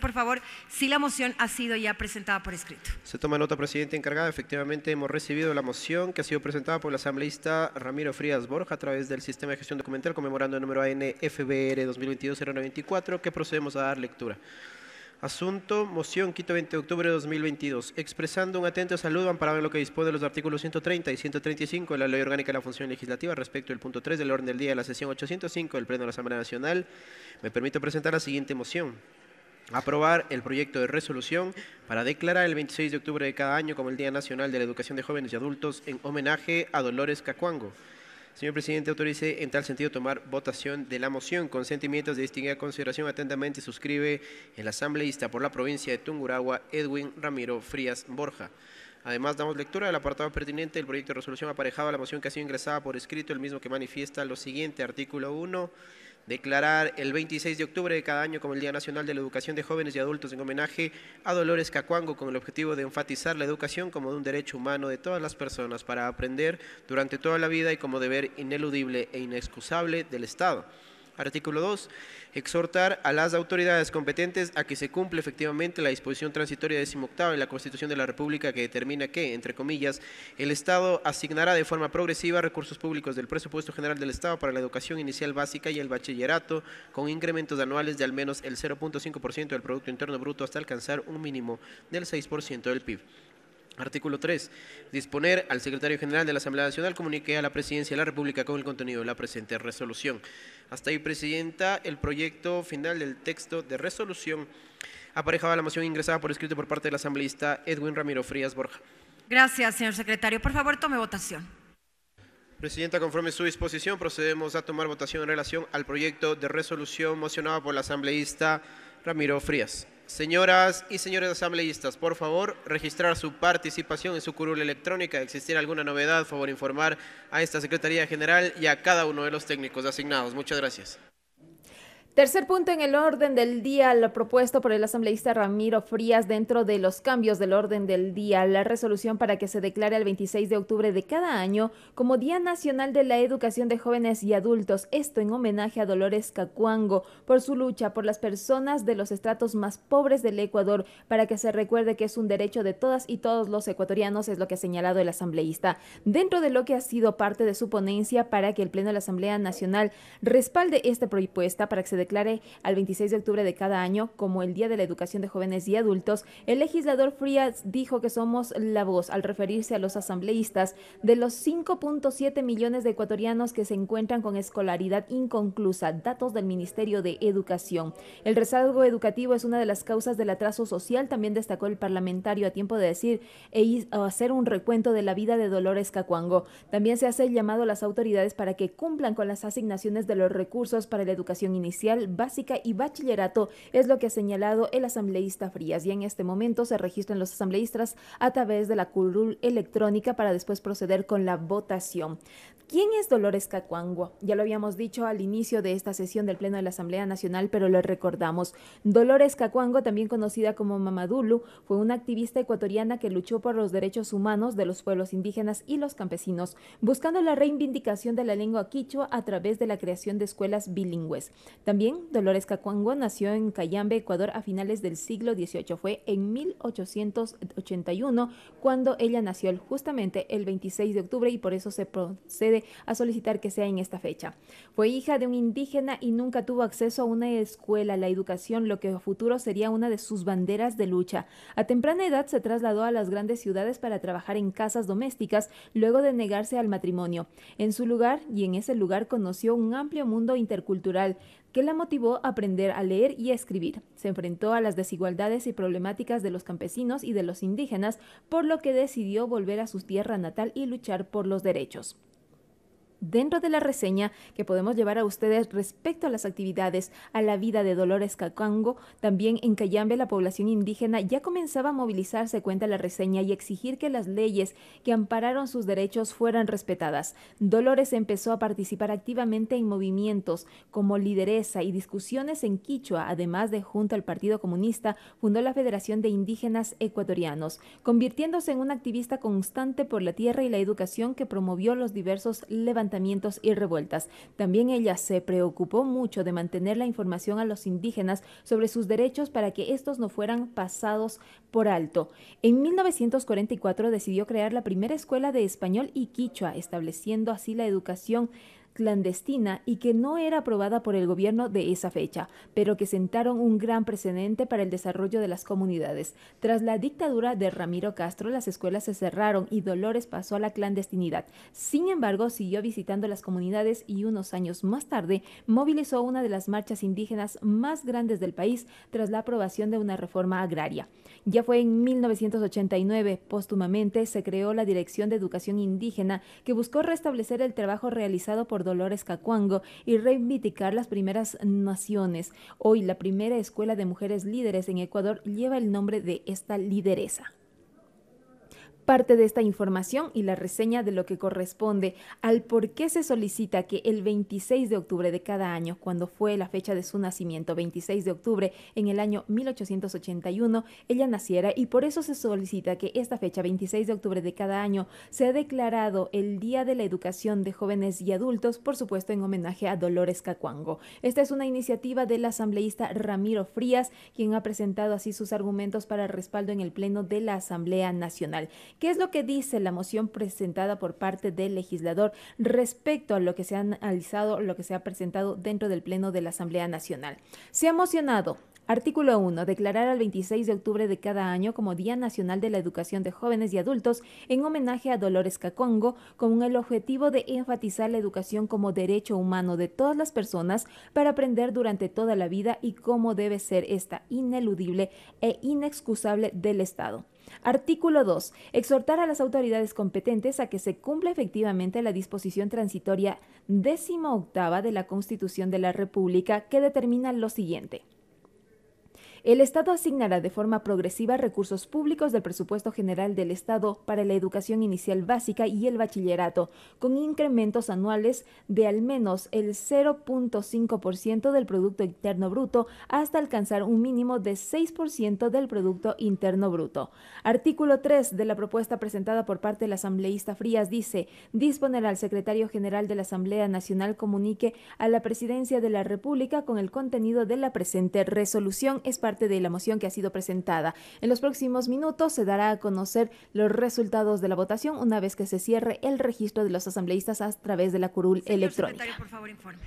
Por favor, si la moción ha sido ya presentada por escrito. Se toma nota, presidente encargada. Efectivamente, hemos recibido la moción que ha sido presentada por la asambleísta Ramiro Frías Borja a través del Sistema de Gestión Documental conmemorando el número ANFBR 2022-094, que procedemos a dar lectura. Asunto, moción Quito 20 de octubre de 2022, expresando un atento saludo amparado en lo que dispone los artículos 130 y 135 de la Ley Orgánica de la Función Legislativa respecto al punto 3 del orden del día de la sesión 805 del Pleno de la Asamblea Nacional. Me permito presentar la siguiente moción aprobar el proyecto de resolución para declarar el 26 de octubre de cada año como el Día Nacional de la Educación de Jóvenes y Adultos en homenaje a Dolores Cacuango. Señor presidente, autorice en tal sentido tomar votación de la moción. Con sentimientos de distinguida consideración, atentamente suscribe el asambleísta por la provincia de Tunguragua, Edwin Ramiro Frías Borja. Además, damos lectura del apartado pertinente del proyecto de resolución aparejado a la moción que ha sido ingresada por escrito, el mismo que manifiesta lo siguiente, artículo 1 declarar el 26 de octubre de cada año como el Día Nacional de la Educación de Jóvenes y Adultos en homenaje a Dolores Cacuango con el objetivo de enfatizar la educación como un derecho humano de todas las personas para aprender durante toda la vida y como deber ineludible e inexcusable del Estado. Artículo 2. Exhortar a las autoridades competentes a que se cumpla efectivamente la disposición transitoria decimoctava de la Constitución de la República que determina que, entre comillas, el Estado asignará de forma progresiva recursos públicos del presupuesto general del Estado para la educación inicial básica y el bachillerato con incrementos anuales de al menos el 0.5% del Producto Interno Bruto hasta alcanzar un mínimo del 6% del PIB. Artículo 3. Disponer al secretario general de la Asamblea Nacional comunique a la presidencia de la República con el contenido de la presente resolución. Hasta ahí, Presidenta, el proyecto final del texto de resolución aparejaba la moción ingresada por escrito por parte del asambleísta Edwin Ramiro Frías Borja. Gracias, señor secretario. Por favor, tome votación. Presidenta, conforme su disposición, procedemos a tomar votación en relación al proyecto de resolución mocionado por la asambleísta Ramiro Frías. Señoras y señores asambleístas, por favor, registrar su participación en su curul electrónica. Existir alguna novedad, por favor informar a esta Secretaría General y a cada uno de los técnicos asignados. Muchas gracias. Tercer punto en el orden del día, lo propuesto por el asambleísta Ramiro Frías dentro de los cambios del orden del día, la resolución para que se declare el 26 de octubre de cada año como Día Nacional de la Educación de Jóvenes y Adultos, esto en homenaje a Dolores Cacuango por su lucha por las personas de los estratos más pobres del Ecuador, para que se recuerde que es un derecho de todas y todos los ecuatorianos, es lo que ha señalado el asambleísta. Dentro de lo que ha sido parte de su ponencia para que el Pleno de la Asamblea Nacional respalde esta propuesta para que se declare al 26 de octubre de cada año como el Día de la Educación de Jóvenes y Adultos, el legislador Frías dijo que somos la voz al referirse a los asambleístas de los 5.7 millones de ecuatorianos que se encuentran con escolaridad inconclusa, datos del Ministerio de Educación. El rezago educativo es una de las causas del atraso social, también destacó el parlamentario a tiempo de decir e hacer un recuento de la vida de Dolores Cacuango. También se hace el llamado a las autoridades para que cumplan con las asignaciones de los recursos para la educación inicial Básica y Bachillerato, es lo que ha señalado el asambleísta Frías. Y en este momento se registran los asambleístas a través de la curul electrónica para después proceder con la votación. ¿Quién es Dolores Cacuango? Ya lo habíamos dicho al inicio de esta sesión del Pleno de la Asamblea Nacional, pero lo recordamos. Dolores Cacuango, también conocida como Mamadulu, fue una activista ecuatoriana que luchó por los derechos humanos de los pueblos indígenas y los campesinos, buscando la reivindicación de la lengua quichua a través de la creación de escuelas bilingües. También también Dolores Cacuango nació en Cayambe, Ecuador, a finales del siglo XVIII. Fue en 1881 cuando ella nació justamente el 26 de octubre y por eso se procede a solicitar que sea en esta fecha. Fue hija de un indígena y nunca tuvo acceso a una escuela, la educación, lo que a futuro sería una de sus banderas de lucha. A temprana edad se trasladó a las grandes ciudades para trabajar en casas domésticas luego de negarse al matrimonio. En su lugar y en ese lugar conoció un amplio mundo intercultural que la motivó a aprender a leer y a escribir. Se enfrentó a las desigualdades y problemáticas de los campesinos y de los indígenas, por lo que decidió volver a su tierra natal y luchar por los derechos dentro de la reseña que podemos llevar a ustedes respecto a las actividades, a la vida de Dolores Cacango. También en Cayambe la población indígena ya comenzaba a movilizarse, cuenta la reseña, y exigir que las leyes que ampararon sus derechos fueran respetadas. Dolores empezó a participar activamente en movimientos como lideresa y discusiones en Quichua, además de junto al Partido Comunista, fundó la Federación de Indígenas Ecuatorianos, convirtiéndose en una activista constante por la tierra y la educación que promovió los diversos levantamientos y revueltas. También ella se preocupó mucho de mantener la información a los indígenas sobre sus derechos para que estos no fueran pasados por alto. En 1944 decidió crear la primera escuela de español y quichua, estableciendo así la educación clandestina y que no era aprobada por el gobierno de esa fecha, pero que sentaron un gran precedente para el desarrollo de las comunidades. Tras la dictadura de Ramiro Castro, las escuelas se cerraron y Dolores pasó a la clandestinidad. Sin embargo, siguió visitando las comunidades y unos años más tarde movilizó una de las marchas indígenas más grandes del país tras la aprobación de una reforma agraria. Ya fue en 1989, póstumamente, se creó la Dirección de Educación Indígena que buscó restablecer el trabajo realizado por Dolores Cacuango y reivindicar las primeras naciones. Hoy la primera escuela de mujeres líderes en Ecuador lleva el nombre de esta lideresa. Parte de esta información y la reseña de lo que corresponde al por qué se solicita que el 26 de octubre de cada año, cuando fue la fecha de su nacimiento, 26 de octubre en el año 1881, ella naciera y por eso se solicita que esta fecha, 26 de octubre de cada año, sea declarado el Día de la Educación de Jóvenes y Adultos, por supuesto en homenaje a Dolores Cacuango. Esta es una iniciativa del asambleísta Ramiro Frías, quien ha presentado así sus argumentos para respaldo en el Pleno de la Asamblea Nacional. ¿Qué es lo que dice la moción presentada por parte del legislador respecto a lo que se ha analizado, lo que se ha presentado dentro del Pleno de la Asamblea Nacional? Se ha mocionado Artículo 1. Declarar al 26 de octubre de cada año como Día Nacional de la Educación de Jóvenes y Adultos en homenaje a Dolores Cacongo con el objetivo de enfatizar la educación como derecho humano de todas las personas para aprender durante toda la vida y cómo debe ser esta ineludible e inexcusable del Estado. Artículo 2. Exhortar a las autoridades competentes a que se cumpla efectivamente la disposición transitoria décima octava de la Constitución de la República que determina lo siguiente el Estado asignará de forma progresiva recursos públicos del presupuesto general del Estado para la educación inicial básica y el bachillerato, con incrementos anuales de al menos el 0.5% del Producto Interno Bruto hasta alcanzar un mínimo de 6% del Producto Interno Bruto. Artículo 3 de la propuesta presentada por parte del asambleísta Frías dice, disponer al secretario general de la Asamblea Nacional comunique a la Presidencia de la República con el contenido de la presente resolución. Es parte de la moción que ha sido presentada. En los próximos minutos se dará a conocer los resultados de la votación una vez que se cierre el registro de los asambleístas a través de la curul electrónica. Por favor, informe.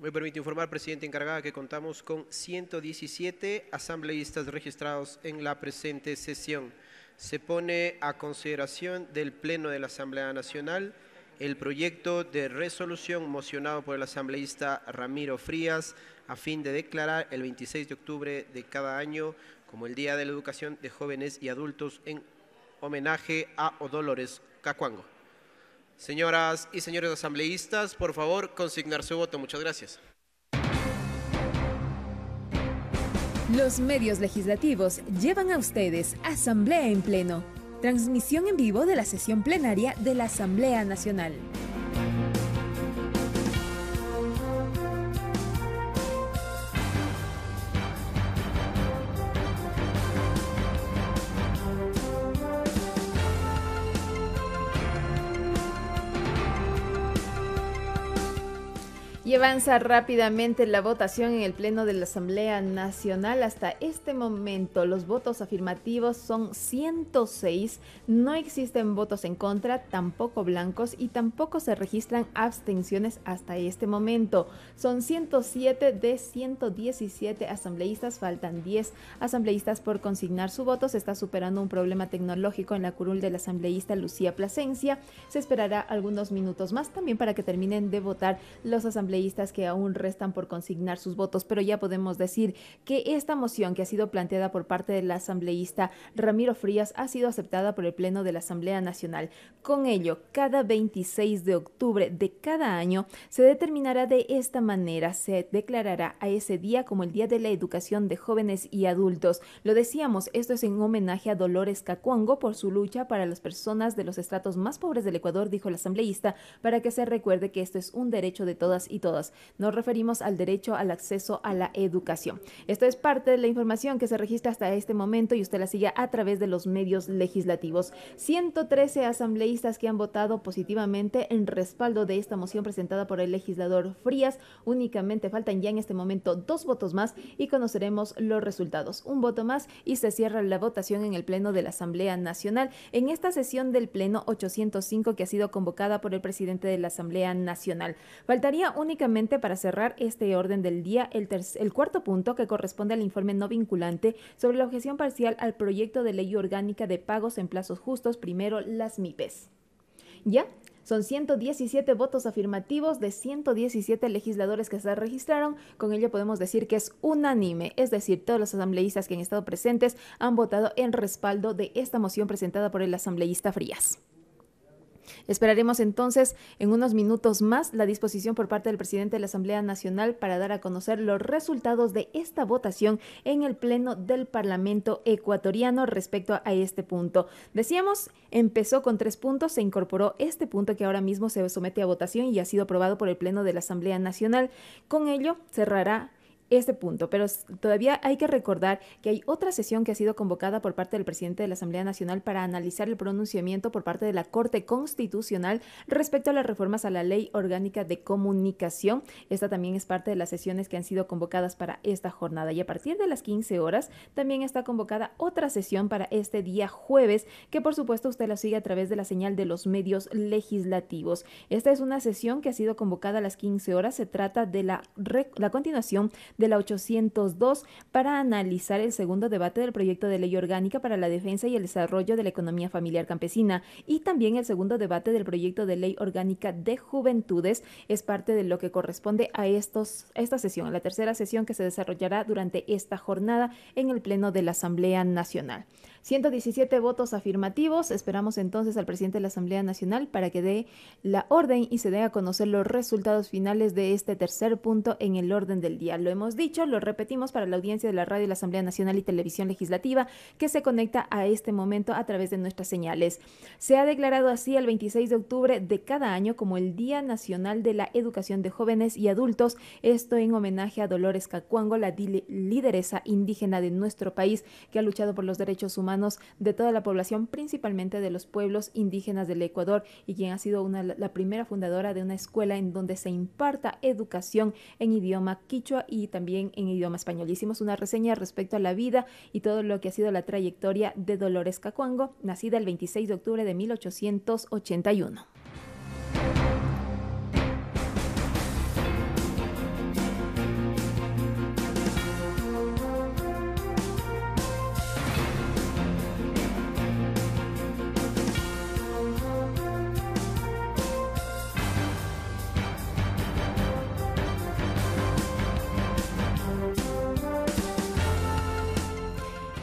Me permite informar, Presidente encargada, que contamos con 117 asambleístas registrados en la presente sesión. Se pone a consideración del Pleno de la Asamblea Nacional el proyecto de resolución mocionado por el asambleísta Ramiro Frías a fin de declarar el 26 de octubre de cada año como el Día de la Educación de Jóvenes y Adultos en homenaje a Odolores Cacuango. Señoras y señores asambleístas, por favor, consignar su voto. Muchas gracias. Los medios legislativos llevan a ustedes Asamblea en Pleno, transmisión en vivo de la sesión plenaria de la Asamblea Nacional. Llevanza avanza rápidamente la votación en el Pleno de la Asamblea Nacional. Hasta este momento los votos afirmativos son 106, no existen votos en contra, tampoco blancos y tampoco se registran abstenciones hasta este momento. Son 107 de 117 asambleístas, faltan 10 asambleístas por consignar su voto. Se está superando un problema tecnológico en la curul de la asambleísta Lucía Plasencia. Se esperará algunos minutos más también para que terminen de votar los asambleístas que aún restan por consignar sus votos, pero ya podemos decir que esta moción que ha sido planteada por parte del asambleísta Ramiro Frías ha sido aceptada por el Pleno de la Asamblea Nacional. Con ello, cada 26 de octubre de cada año se determinará de esta manera, se declarará a ese día como el Día de la Educación de Jóvenes y Adultos. Lo decíamos, esto es en homenaje a Dolores Cacuango por su lucha para las personas de los estratos más pobres del Ecuador, dijo el asambleísta, para que se recuerde que esto es un derecho de todas y todos todas. Nos referimos al derecho al acceso a la educación. Esta es parte de la información que se registra hasta este momento y usted la sigue a través de los medios legislativos. 113 asambleístas que han votado positivamente en respaldo de esta moción presentada por el legislador Frías. Únicamente faltan ya en este momento dos votos más y conoceremos los resultados. Un voto más y se cierra la votación en el Pleno de la Asamblea Nacional. En esta sesión del Pleno 805 que ha sido convocada por el presidente de la Asamblea Nacional. Faltaría únicamente para cerrar este orden del día, el, el cuarto punto que corresponde al informe no vinculante sobre la objeción parcial al proyecto de ley orgánica de pagos en plazos justos, primero las MIPES. ¿Ya? Son 117 votos afirmativos de 117 legisladores que se registraron. Con ello podemos decir que es unánime, es decir, todos los asambleístas que han estado presentes han votado en respaldo de esta moción presentada por el asambleísta Frías. Esperaremos entonces en unos minutos más la disposición por parte del presidente de la Asamblea Nacional para dar a conocer los resultados de esta votación en el Pleno del Parlamento ecuatoriano respecto a este punto. Decíamos, empezó con tres puntos, se incorporó este punto que ahora mismo se somete a votación y ha sido aprobado por el Pleno de la Asamblea Nacional. Con ello cerrará este punto, pero todavía hay que recordar que hay otra sesión que ha sido convocada por parte del presidente de la Asamblea Nacional para analizar el pronunciamiento por parte de la Corte Constitucional respecto a las reformas a la Ley Orgánica de Comunicación. Esta también es parte de las sesiones que han sido convocadas para esta jornada y a partir de las 15 horas también está convocada otra sesión para este día jueves, que por supuesto usted la sigue a través de la señal de los medios legislativos. Esta es una sesión que ha sido convocada a las 15 horas, se trata de la, la continuación de la 802 para analizar el segundo debate del proyecto de ley orgánica para la defensa y el desarrollo de la economía familiar campesina y también el segundo debate del proyecto de ley orgánica de juventudes es parte de lo que corresponde a, estos, esta sesión, la tercera sesión que se desarrollará durante esta jornada en el Pleno de la Asamblea Nacional. 117 votos afirmativos. Esperamos entonces al presidente de la Asamblea Nacional para que dé la orden y se den a conocer los resultados finales de este tercer punto en el orden del día. Lo hemos dicho, lo repetimos para la audiencia de la radio de la Asamblea Nacional y Televisión Legislativa que se conecta a este momento a través de nuestras señales. Se ha declarado así el 26 de octubre de cada año como el Día Nacional de la Educación de Jóvenes y Adultos, esto en homenaje a Dolores Cacuango, la lideresa indígena de nuestro país que ha luchado por los derechos humanos de toda la población, principalmente de los pueblos indígenas del Ecuador, y quien ha sido la primera fundadora de una escuela en donde se imparta educación en idioma quichua y también en idioma español. Hicimos una reseña respecto a la vida y todo lo que ha sido la trayectoria de Dolores Cacuango, nacida el 26 de octubre de 1881.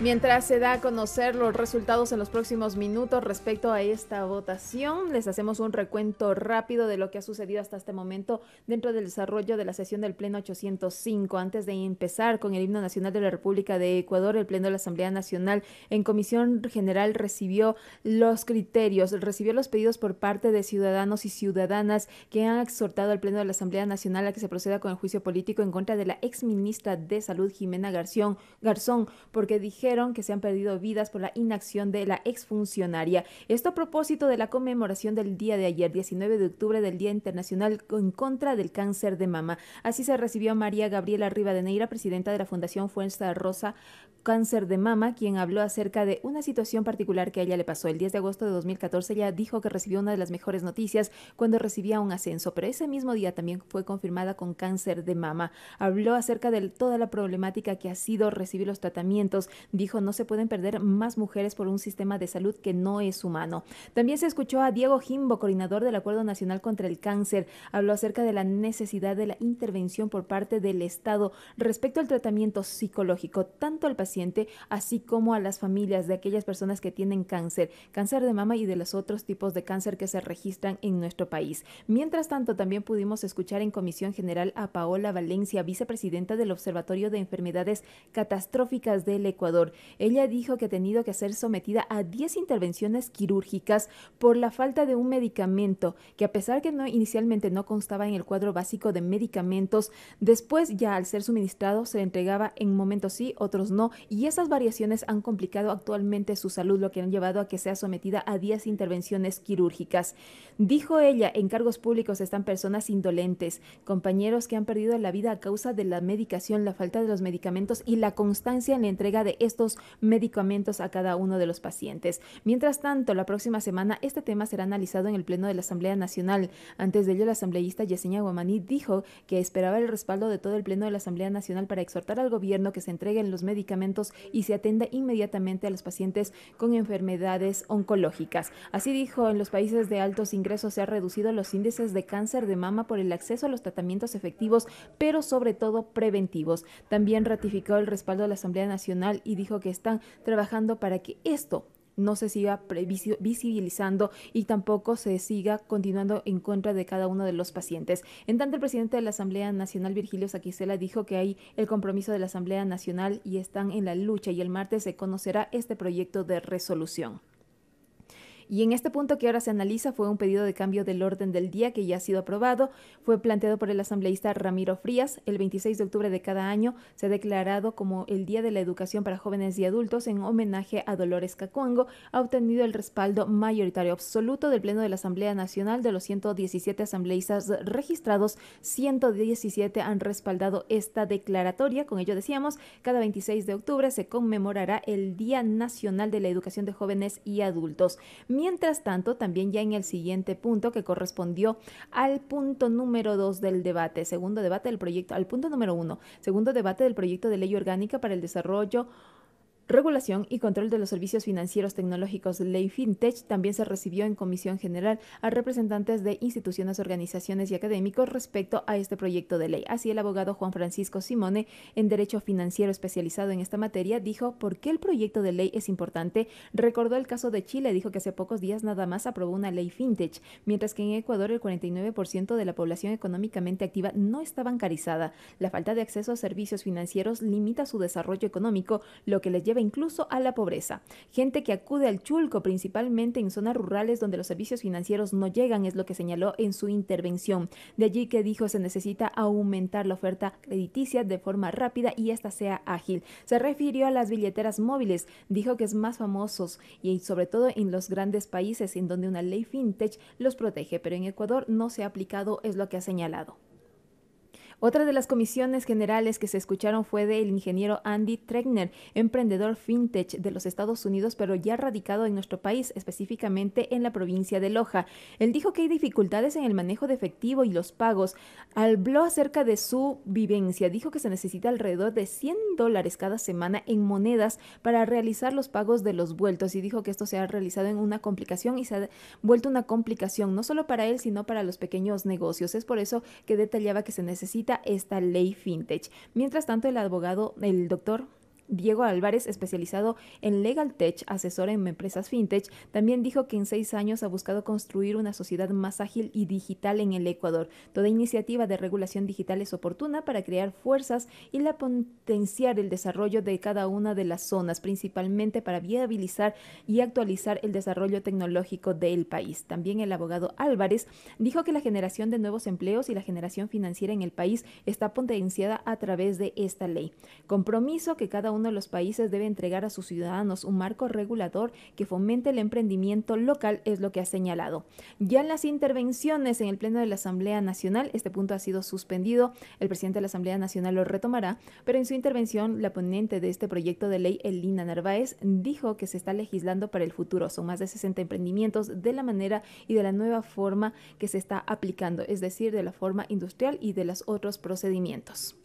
Mientras se da a conocer los resultados en los próximos minutos respecto a esta votación, les hacemos un recuento rápido de lo que ha sucedido hasta este momento dentro del desarrollo de la sesión del Pleno 805. Antes de empezar con el himno nacional de la República de Ecuador, el Pleno de la Asamblea Nacional en Comisión General recibió los criterios, recibió los pedidos por parte de ciudadanos y ciudadanas que han exhortado al Pleno de la Asamblea Nacional a que se proceda con el juicio político en contra de la ex ministra de Salud, Jimena García Garzón, porque dijeron que se han perdido vidas por la inacción de la exfuncionaria. Esto a propósito de la conmemoración del día de ayer, 19 de octubre, del Día Internacional en contra del cáncer de mama. Así se recibió a María Gabriela Rivadeneira, presidenta de la Fundación Fuerza Rosa Cáncer de Mama, quien habló acerca de una situación particular que a ella le pasó. El 10 de agosto de 2014 ella dijo que recibió una de las mejores noticias cuando recibía un ascenso, pero ese mismo día también fue confirmada con cáncer de mama. Habló acerca de toda la problemática que ha sido recibir los tratamientos, dijo no se pueden perder más mujeres por un sistema de salud que no es humano. También se escuchó a Diego Jimbo, coordinador del Acuerdo Nacional contra el Cáncer. Habló acerca de la necesidad de la intervención por parte del Estado respecto al tratamiento psicológico, tanto al paciente así como a las familias de aquellas personas que tienen cáncer, cáncer de mama y de los otros tipos de cáncer que se registran en nuestro país. Mientras tanto, también pudimos escuchar en Comisión General a Paola Valencia, vicepresidenta del Observatorio de Enfermedades Catastróficas del Ecuador, ella dijo que ha tenido que ser sometida a 10 intervenciones quirúrgicas por la falta de un medicamento que a pesar que inicialmente no constaba en el cuadro básico de medicamentos, después ya al ser suministrado se entregaba en momentos sí, otros no, y esas variaciones han complicado actualmente su salud, lo que han llevado a que sea sometida a 10 intervenciones quirúrgicas. Dijo ella, en cargos públicos están personas indolentes, compañeros que han perdido la vida a causa de la medicación, la falta de los medicamentos y la constancia en la entrega de estos estos medicamentos a cada uno de los pacientes. Mientras tanto, la próxima semana este tema será analizado en el Pleno de la Asamblea Nacional. Antes de ello, la asambleísta Yesenia Guamaní dijo que esperaba el respaldo de todo el Pleno de la Asamblea Nacional para exhortar al gobierno que se entreguen los medicamentos y se atenda inmediatamente a los pacientes con enfermedades oncológicas. Así dijo, en los países de altos ingresos se han reducido los índices de cáncer de mama por el acceso a los tratamientos efectivos, pero sobre todo preventivos. También ratificó el respaldo de la Asamblea Nacional y dijo que están trabajando para que esto no se siga visibilizando y tampoco se siga continuando en contra de cada uno de los pacientes. En tanto, el presidente de la Asamblea Nacional, Virgilio Saquicela, dijo que hay el compromiso de la Asamblea Nacional y están en la lucha y el martes se conocerá este proyecto de resolución. Y en este punto que ahora se analiza fue un pedido de cambio del orden del día que ya ha sido aprobado. Fue planteado por el asambleísta Ramiro Frías. El 26 de octubre de cada año se ha declarado como el Día de la Educación para Jóvenes y Adultos en homenaje a Dolores Cacuango. Ha obtenido el respaldo mayoritario absoluto del Pleno de la Asamblea Nacional. De los 117 asambleístas registrados, 117 han respaldado esta declaratoria. Con ello decíamos, cada 26 de octubre se conmemorará el Día Nacional de la Educación de Jóvenes y Adultos. Mientras tanto, también ya en el siguiente punto que correspondió al punto número dos del debate, segundo debate del proyecto, al punto número uno, segundo debate del proyecto de ley orgánica para el desarrollo Regulación y Control de los Servicios Financieros Tecnológicos Ley FinTech también se recibió en comisión general a representantes de instituciones, organizaciones y académicos respecto a este proyecto de ley. Así el abogado Juan Francisco Simone, en Derecho Financiero especializado en esta materia, dijo por qué el proyecto de ley es importante. Recordó el caso de Chile, dijo que hace pocos días nada más aprobó una ley FinTech, mientras que en Ecuador el 49% de la población económicamente activa no está bancarizada. La falta de acceso a servicios financieros limita su desarrollo económico, lo que les lleva incluso a la pobreza. Gente que acude al Chulco principalmente en zonas rurales donde los servicios financieros no llegan, es lo que señaló en su intervención. De allí que dijo se necesita aumentar la oferta crediticia de forma rápida y esta sea ágil. Se refirió a las billeteras móviles, dijo que es más famosos y sobre todo en los grandes países en donde una ley fintech los protege, pero en Ecuador no se ha aplicado, es lo que ha señalado. Otra de las comisiones generales que se escucharon fue del ingeniero Andy Tregner, emprendedor fintech de los Estados Unidos, pero ya radicado en nuestro país, específicamente en la provincia de Loja. Él dijo que hay dificultades en el manejo de efectivo y los pagos. Habló acerca de su vivencia. Dijo que se necesita alrededor de 100 dólares cada semana en monedas para realizar los pagos de los vueltos y dijo que esto se ha realizado en una complicación y se ha vuelto una complicación no solo para él, sino para los pequeños negocios. Es por eso que detallaba que se necesita esta ley fintech. Mientras tanto, el abogado, el doctor Diego Álvarez, especializado en legal tech, asesor en empresas fintech, también dijo que en seis años ha buscado construir una sociedad más ágil y digital en el Ecuador. Toda iniciativa de regulación digital es oportuna para crear fuerzas y la potenciar el desarrollo de cada una de las zonas, principalmente para viabilizar y actualizar el desarrollo tecnológico del país. También el abogado Álvarez dijo que la generación de nuevos empleos y la generación financiera en el país está potenciada a través de esta ley. Compromiso que cada uno de los países debe entregar a sus ciudadanos un marco regulador que fomente el emprendimiento local, es lo que ha señalado. Ya en las intervenciones en el Pleno de la Asamblea Nacional, este punto ha sido suspendido, el presidente de la Asamblea Nacional lo retomará, pero en su intervención la ponente de este proyecto de ley, Elina Narváez, dijo que se está legislando para el futuro. Son más de 60 emprendimientos de la manera y de la nueva forma que se está aplicando, es decir, de la forma industrial y de los otros procedimientos.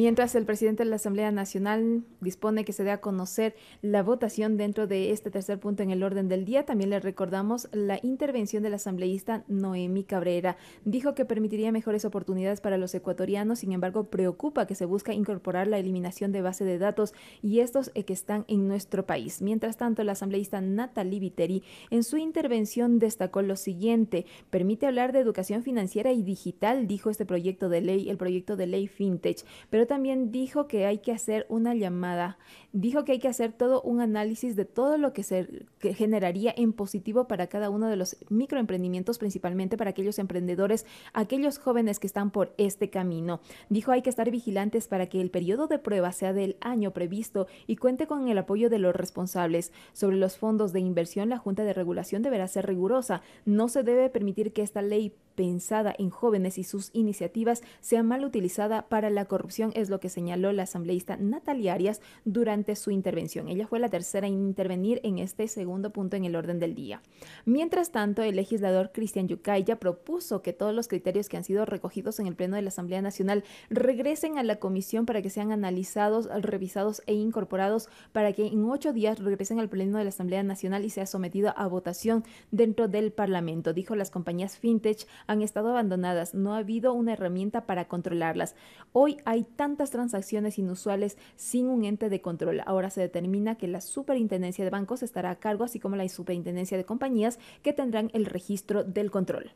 Mientras el presidente de la Asamblea Nacional dispone que se dé a conocer la votación dentro de este tercer punto en el orden del día, también le recordamos la intervención del asambleísta Noemí Cabrera. Dijo que permitiría mejores oportunidades para los ecuatorianos, sin embargo preocupa que se busca incorporar la eliminación de base de datos y estos eh, que están en nuestro país. Mientras tanto, la asambleísta Natalie Viteri en su intervención destacó lo siguiente, permite hablar de educación financiera y digital, dijo este proyecto de ley, el proyecto de ley FinTech, pero también dijo que hay que hacer una llamada, dijo que hay que hacer todo un análisis de todo lo que se generaría en positivo para cada uno de los microemprendimientos, principalmente para aquellos emprendedores, aquellos jóvenes que están por este camino. Dijo hay que estar vigilantes para que el periodo de prueba sea del año previsto y cuente con el apoyo de los responsables. Sobre los fondos de inversión, la Junta de Regulación deberá ser rigurosa. No se debe permitir que esta ley pensada en jóvenes y sus iniciativas sea mal utilizada para la corrupción, es lo que señaló la asambleísta Natalia Arias durante su intervención. Ella fue la tercera en intervenir en este segundo punto en el orden del día. Mientras tanto, el legislador Cristian Yucaya propuso que todos los criterios que han sido recogidos en el Pleno de la Asamblea Nacional regresen a la comisión para que sean analizados, revisados e incorporados para que en ocho días regresen al Pleno de la Asamblea Nacional y sea sometido a votación dentro del Parlamento, dijo las compañías fintech han estado abandonadas, no ha habido una herramienta para controlarlas. Hoy hay tantas transacciones inusuales sin un ente de control. Ahora se determina que la Superintendencia de Bancos estará a cargo, así como la Superintendencia de Compañías, que tendrán el registro del control.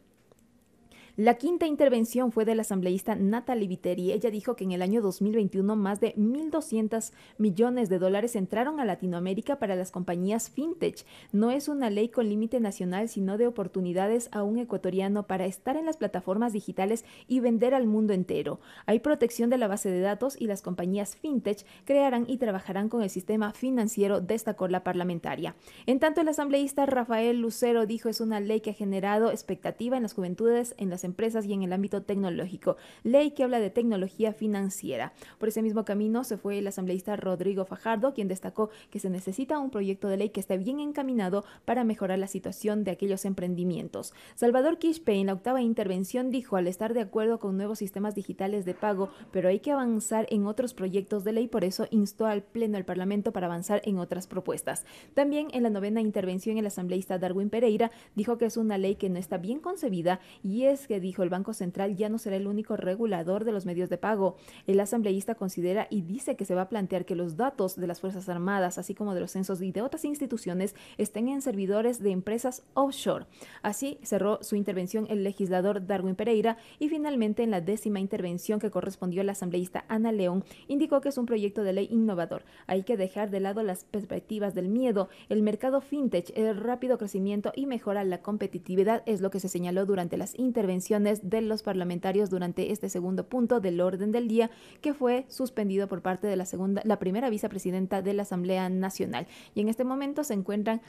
La quinta intervención fue de la asambleísta Natalie Viteri. Ella dijo que en el año 2021 más de 1.200 millones de dólares entraron a Latinoamérica para las compañías fintech. No es una ley con límite nacional, sino de oportunidades a un ecuatoriano para estar en las plataformas digitales y vender al mundo entero. Hay protección de la base de datos y las compañías fintech crearán y trabajarán con el sistema financiero, destacó la parlamentaria. En tanto, el asambleísta Rafael Lucero dijo es una ley que ha generado expectativa en las juventudes en las empresas y en el ámbito tecnológico, ley que habla de tecnología financiera. Por ese mismo camino se fue el asambleísta Rodrigo Fajardo, quien destacó que se necesita un proyecto de ley que esté bien encaminado para mejorar la situación de aquellos emprendimientos. Salvador Quispe en la octava intervención dijo al estar de acuerdo con nuevos sistemas digitales de pago, pero hay que avanzar en otros proyectos de ley, por eso instó al Pleno del Parlamento para avanzar en otras propuestas. También en la novena intervención el asambleísta Darwin Pereira dijo que es una ley que no está bien concebida y es dijo el Banco Central ya no será el único regulador de los medios de pago. El asambleísta considera y dice que se va a plantear que los datos de las Fuerzas Armadas, así como de los censos y de otras instituciones, estén en servidores de empresas offshore. Así cerró su intervención el legislador Darwin Pereira y finalmente en la décima intervención que correspondió al asambleísta Ana León, indicó que es un proyecto de ley innovador. Hay que dejar de lado las perspectivas del miedo, el mercado fintech, el rápido crecimiento y mejora la competitividad, es lo que se señaló durante las intervenciones de los parlamentarios durante este segundo punto del orden del día que fue suspendido por parte de la segunda, la primera vicepresidenta de la Asamblea Nacional. Y en este momento se encuentran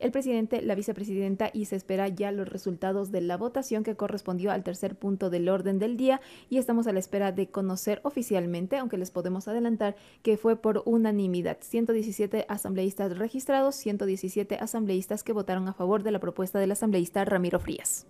el presidente, la vicepresidenta y se espera ya los resultados de la votación que correspondió al tercer punto del orden del día y estamos a la espera de conocer oficialmente, aunque les podemos adelantar que fue por unanimidad. 117 asambleístas registrados, 117 asambleístas que votaron a favor de la propuesta del asambleísta Ramiro Frías.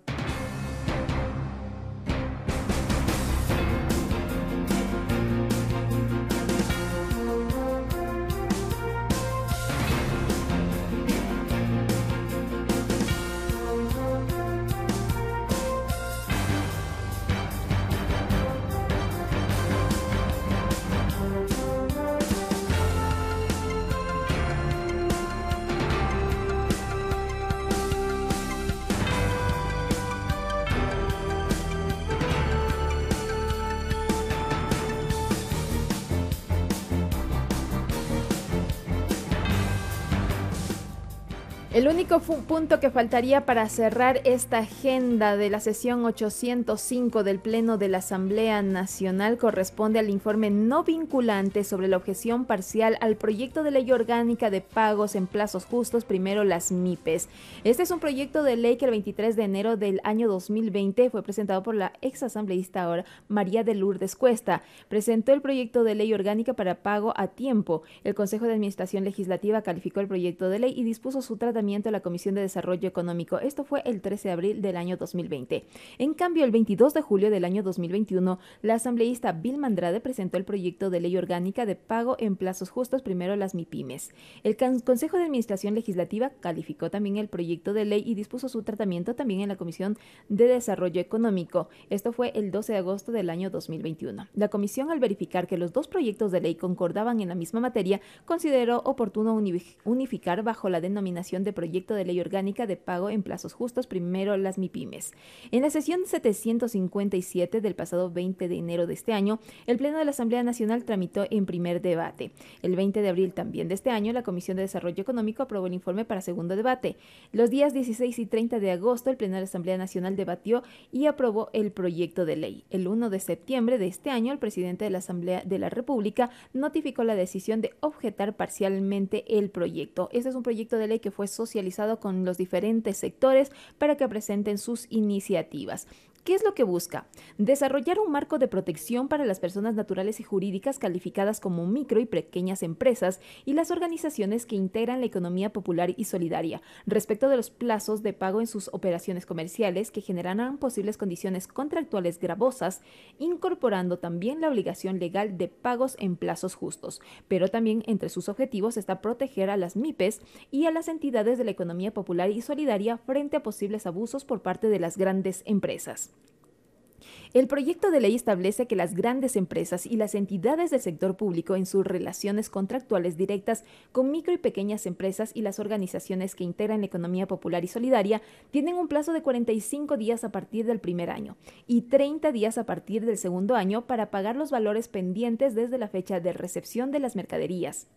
El único punto que faltaría para cerrar esta agenda de la sesión 805 del Pleno de la Asamblea Nacional corresponde al informe no vinculante sobre la objeción parcial al proyecto de ley orgánica de pagos en plazos justos, primero las MIPES. Este es un proyecto de ley que el 23 de enero del año 2020 fue presentado por la ex asambleísta ahora María de Lourdes Cuesta. Presentó el proyecto de ley orgánica para pago a tiempo. El Consejo de Administración Legislativa calificó el proyecto de ley y dispuso su tratamiento la Comisión de Desarrollo Económico. Esto fue el 13 de abril del año 2020. En cambio, el 22 de julio del año 2021, la asambleísta Bill Mandrade presentó el proyecto de ley orgánica de pago en plazos justos primero las MIPIMES. El Consejo de Administración Legislativa calificó también el proyecto de ley y dispuso su tratamiento también en la Comisión de Desarrollo Económico. Esto fue el 12 de agosto del año 2021. La comisión, al verificar que los dos proyectos de ley concordaban en la misma materia, consideró oportuno unificar bajo la denominación de proyecto de ley orgánica de pago en plazos justos primero las MIPIMES. En la sesión 757 del pasado 20 de enero de este año, el Pleno de la Asamblea Nacional tramitó en primer debate. El 20 de abril también de este año, la Comisión de Desarrollo Económico aprobó el informe para segundo debate. Los días 16 y 30 de agosto, el Pleno de la Asamblea Nacional debatió y aprobó el proyecto de ley. El 1 de septiembre de este año, el presidente de la Asamblea de la República notificó la decisión de objetar parcialmente el proyecto. Este es un proyecto de ley que fue socializado con los diferentes sectores para que presenten sus iniciativas. ¿Qué es lo que busca? Desarrollar un marco de protección para las personas naturales y jurídicas calificadas como micro y pequeñas empresas y las organizaciones que integran la economía popular y solidaria respecto de los plazos de pago en sus operaciones comerciales que generarán posibles condiciones contractuales gravosas, incorporando también la obligación legal de pagos en plazos justos. Pero también entre sus objetivos está proteger a las MIPES y a las entidades de la economía popular y solidaria frente a posibles abusos por parte de las grandes empresas. El proyecto de ley establece que las grandes empresas y las entidades del sector público en sus relaciones contractuales directas con micro y pequeñas empresas y las organizaciones que integran la economía popular y solidaria tienen un plazo de 45 días a partir del primer año y 30 días a partir del segundo año para pagar los valores pendientes desde la fecha de recepción de las mercaderías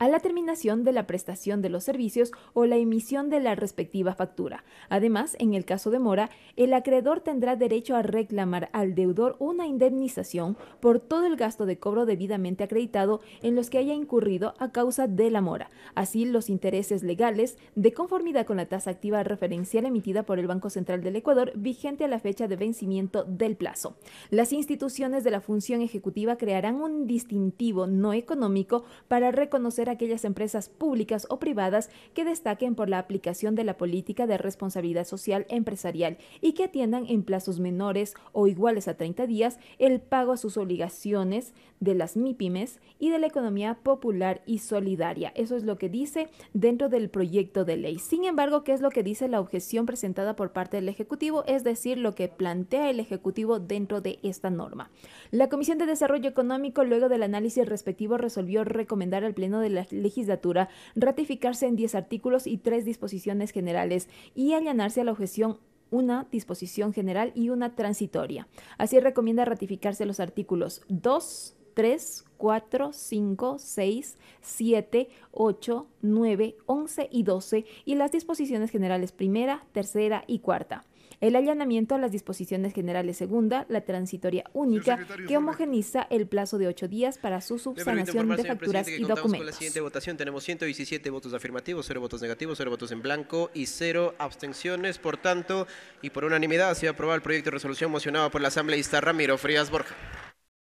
a la terminación de la prestación de los servicios o la emisión de la respectiva factura. Además, en el caso de mora, el acreedor tendrá derecho a reclamar al deudor una indemnización por todo el gasto de cobro debidamente acreditado en los que haya incurrido a causa de la mora. Así, los intereses legales, de conformidad con la tasa activa referencial emitida por el Banco Central del Ecuador, vigente a la fecha de vencimiento del plazo. Las instituciones de la función ejecutiva crearán un distintivo no económico para reconocer aquellas empresas públicas o privadas que destaquen por la aplicación de la política de responsabilidad social empresarial y que atiendan en plazos menores o iguales a 30 días el pago a sus obligaciones de las MIPIMES y de la economía popular y solidaria. Eso es lo que dice dentro del proyecto de ley. Sin embargo, ¿qué es lo que dice la objeción presentada por parte del Ejecutivo? Es decir, lo que plantea el Ejecutivo dentro de esta norma. La Comisión de Desarrollo Económico, luego del análisis respectivo, resolvió recomendar al Pleno de la legislatura ratificarse en 10 artículos y 3 disposiciones generales y allanarse a la objeción una disposición general y una transitoria. Así recomienda ratificarse los artículos 2, 3, 4, 5, 6, 7, 8, 9, 11 y 12 y las disposiciones generales primera, tercera y cuarta el allanamiento a las disposiciones generales segunda, la transitoria única, que homogeniza el plazo de ocho días para su subsanación de facturas y documentos. Con la siguiente votación tenemos 117 votos afirmativos, 0 votos negativos, 0 votos en blanco y 0 abstenciones. Por tanto, y por unanimidad se ha aprobado el proyecto de resolución mocionado por la asambleísta Ramiro Frías Borja.